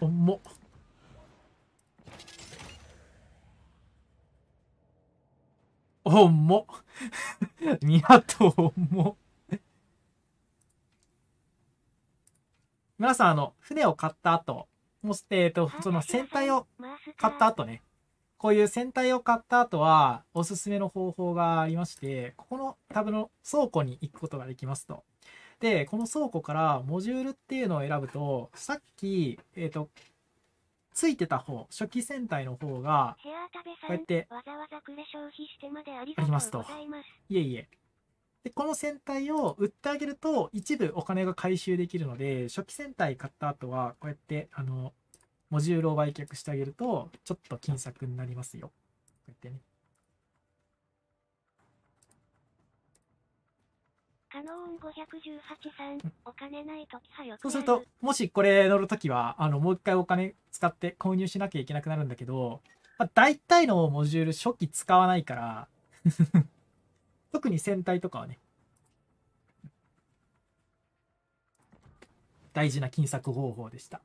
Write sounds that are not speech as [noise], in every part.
重っ重っ2頭 [laughs] 皆さんあの船を買った後もうえっ、とその船体を買った後ねこういう船体を買った後はおすすめの方法がありましてここのタブの倉庫に行くことができますとで、この倉庫からモジュールっていうのを選ぶと、さっき、えっ、ー、と、ついてた方、初期戦隊の方が、こうやって、わざわざれ消費してまでありますと。いえいえ。で、この戦隊を売ってあげると、一部お金が回収できるので、初期戦隊買った後は、こうやって、あの、モジュールを売却してあげると、ちょっと金策になりますよ。カノン518さん、お金ないときはよそうすると、もしこれ乗るときは、あの、もう一回お金使って購入しなきゃいけなくなるんだけど、まあ、大体のモジュール初期使わないから [laughs] 特に船体とかはね、大事な金策方法でした。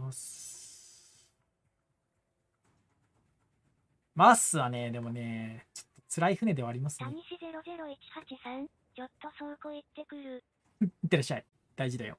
ます。マッスはね、でもね、ちょっと辛い船ではありますね。谷市00183、ちょっと倉庫行ってくる。い [laughs] ってらっしゃい。大事だよ。